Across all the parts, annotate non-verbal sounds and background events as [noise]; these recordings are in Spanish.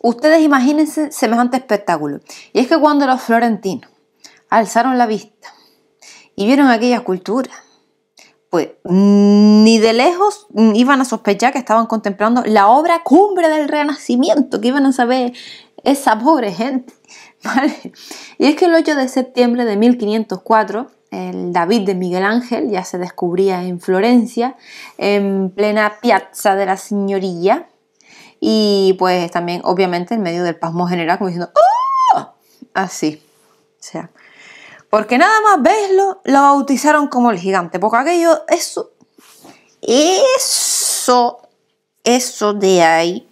Ustedes imagínense semejante espectáculo. Y es que cuando los florentinos alzaron la vista y vieron aquella escultura, pues ni de lejos iban a sospechar que estaban contemplando la obra cumbre del Renacimiento, que iban a saber esa pobre gente. [laughs] Y es que el 8 de septiembre de 1504, el David de Miguel Ángel ya se descubría en Florencia, en plena piazza de la señoría y pues también, obviamente, en medio del pasmo general, como diciendo, ¡Ah! Así. O sea, porque nada más veslo, lo bautizaron como el gigante. Porque aquello, eso, eso, eso de ahí,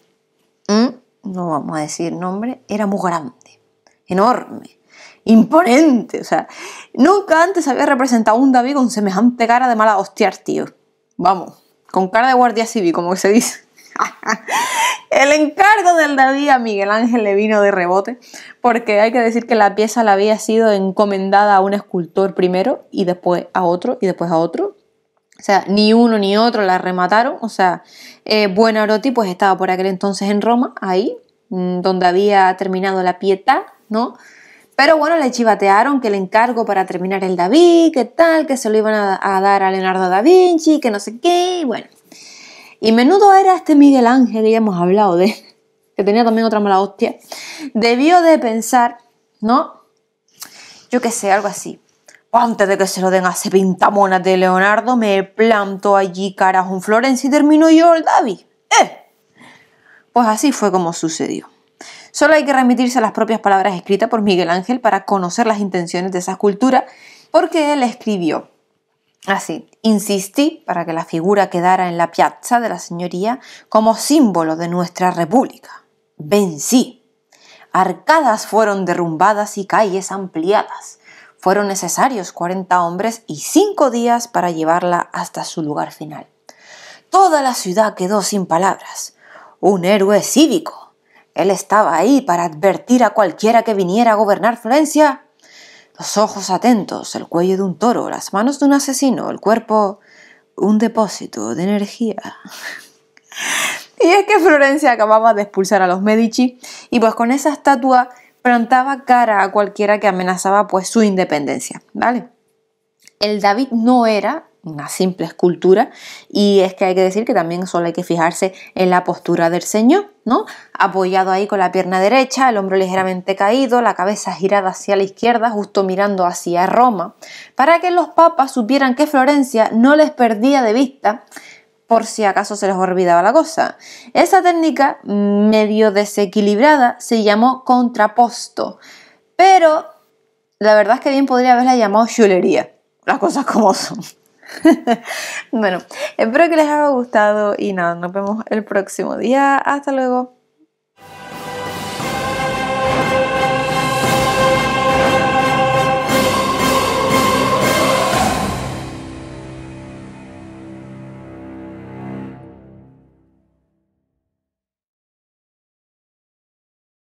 no vamos a decir nombre, era muy grande, enorme, imponente. O sea, nunca antes había representado un David con semejante cara de mala hostia tío. Vamos, con cara de guardia civil, como que se dice. [laughs] El encargo del David a Miguel Ángel le vino de rebote, porque hay que decir que la pieza la había sido encomendada a un escultor primero y después a otro y después a otro. O sea, ni uno ni otro la remataron. O sea, eh, Buonarroti pues estaba por aquel entonces en Roma, ahí, mm, donde había terminado la pieta, ¿no? Pero bueno, le chivatearon que el encargo para terminar el David, ¿qué tal, que se lo iban a, dar a Leonardo da Vinci, que no sé qué, bueno. Y menudo era este Miguel Ángel, y ya hemos hablado de que tenía también otra mala hostia, debió de pensar, ¿no? Yo qué sé, algo así. Antes de que se lo den a ese pintamonas de Leonardo, me planto allí, carajo, un Florence y termino yo el David. ¡Eh! Pues así fue como sucedió. Solo hay que remitirse a las propias palabras escritas por Miguel Ángel para conocer las intenciones de esa escultura, porque él escribió Así, insistí para que la figura quedara en la piazza de la señoría como símbolo de nuestra república. Vencí. Arcadas fueron derrumbadas y calles ampliadas. Fueron necesarios 40 hombres y 5 días para llevarla hasta su lugar final. Toda la ciudad quedó sin palabras. Un héroe cívico. Él estaba ahí para advertir a cualquiera que viniera a gobernar Florencia los ojos atentos, el cuello de un toro, las manos de un asesino, el cuerpo un depósito de energía. [laughs] y es que Florencia acababa de expulsar a los Medici y pues con esa estatua plantaba cara a cualquiera que amenazaba pues su independencia, ¿vale? El David no era una simple escultura y es que hay que decir que también solo hay que fijarse en la postura del Señor Apoyado ahí con la pierna derecha, el hombro ligeramente caído, la cabeza girada hacia la izquierda, justo mirando hacia Roma, para que los papas supieran que Florencia no les perdía de vista por si acaso se les olvidaba la cosa. Esa técnica medio desequilibrada se llamó contraposto, pero la verdad es que bien podría haberla llamado chulería, las cosas como son. [laughs] bueno, espero que les haya gustado y nada, nos vemos el próximo día. Hasta luego.